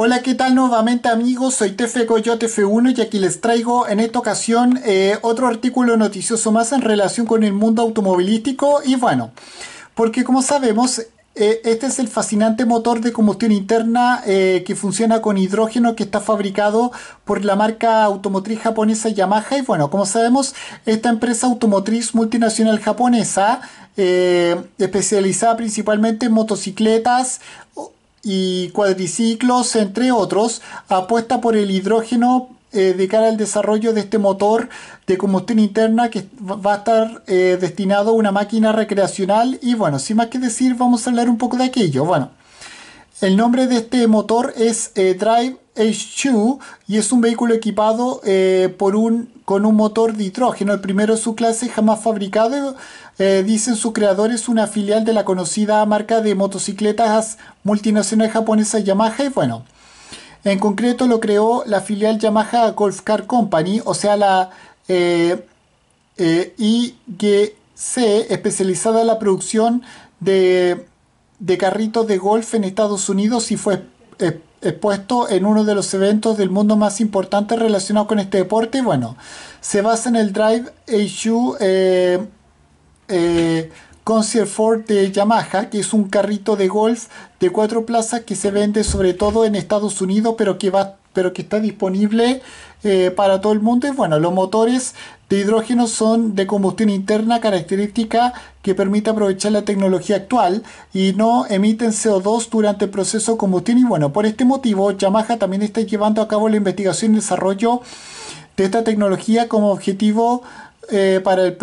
Hola, ¿qué tal nuevamente amigos? Soy Tefe Coyote 1 y aquí les traigo en esta ocasión eh, otro artículo noticioso más en relación con el mundo automovilístico y bueno, porque como sabemos eh, este es el fascinante motor de combustión interna eh, que funciona con hidrógeno que está fabricado por la marca automotriz japonesa Yamaha y bueno, como sabemos esta empresa automotriz multinacional japonesa especializada principalmente en motocicletas y cuadriciclos, entre otros, apuesta por el hidrógeno eh, de cara al desarrollo de este motor de combustión interna que va a estar eh, destinado a una máquina recreacional y bueno, sin más que decir, vamos a hablar un poco de aquello. Bueno. El nombre de este motor es eh, Drive H2 y es un vehículo equipado eh, por un, con un motor de hidrógeno, el primero de su clase jamás fabricado. Eh, dicen sus creadores una filial de la conocida marca de motocicletas multinacional japonesa Yamaha y bueno, en concreto lo creó la filial Yamaha Golf Car Company, o sea la IGC, especializada en la producción de de carritos de golf en Estados Unidos y fue expuesto en uno de los eventos del mundo más importantes relacionados con este deporte. Bueno, se basa en el Drive HU eh, eh Ford de Yamaha, que es un carrito de golf de cuatro plazas que se vende sobre todo en Estados Unidos, pero que va pero que está disponible eh, para todo el mundo. Y bueno, los motores de hidrógeno son de combustión interna, característica que permite aprovechar la tecnología actual y no emiten CO2 durante el proceso de combustión. Y bueno, por este motivo, Yamaha también está llevando a cabo la investigación y desarrollo de esta tecnología como objetivo eh, para el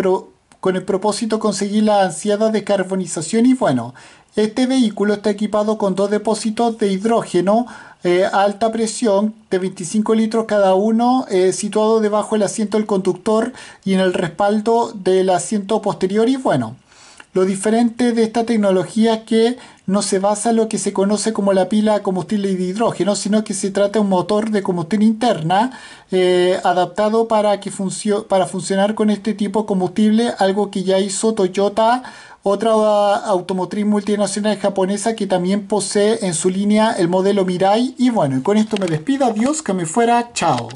con el propósito de conseguir la ansiada descarbonización y bueno, este vehículo está equipado con dos depósitos de hidrógeno eh, alta presión de 25 litros cada uno, eh, situado debajo del asiento del conductor y en el respaldo del asiento posterior y bueno. Lo diferente de esta tecnología es que no se basa en lo que se conoce como la pila combustible de hidrógeno, sino que se trata de un motor de combustión interna eh, adaptado para, que para funcionar con este tipo de combustible, algo que ya hizo Toyota, otra ah, automotriz multinacional japonesa que también posee en su línea el modelo Mirai. Y bueno, con esto me despido, adiós, que me fuera, chao.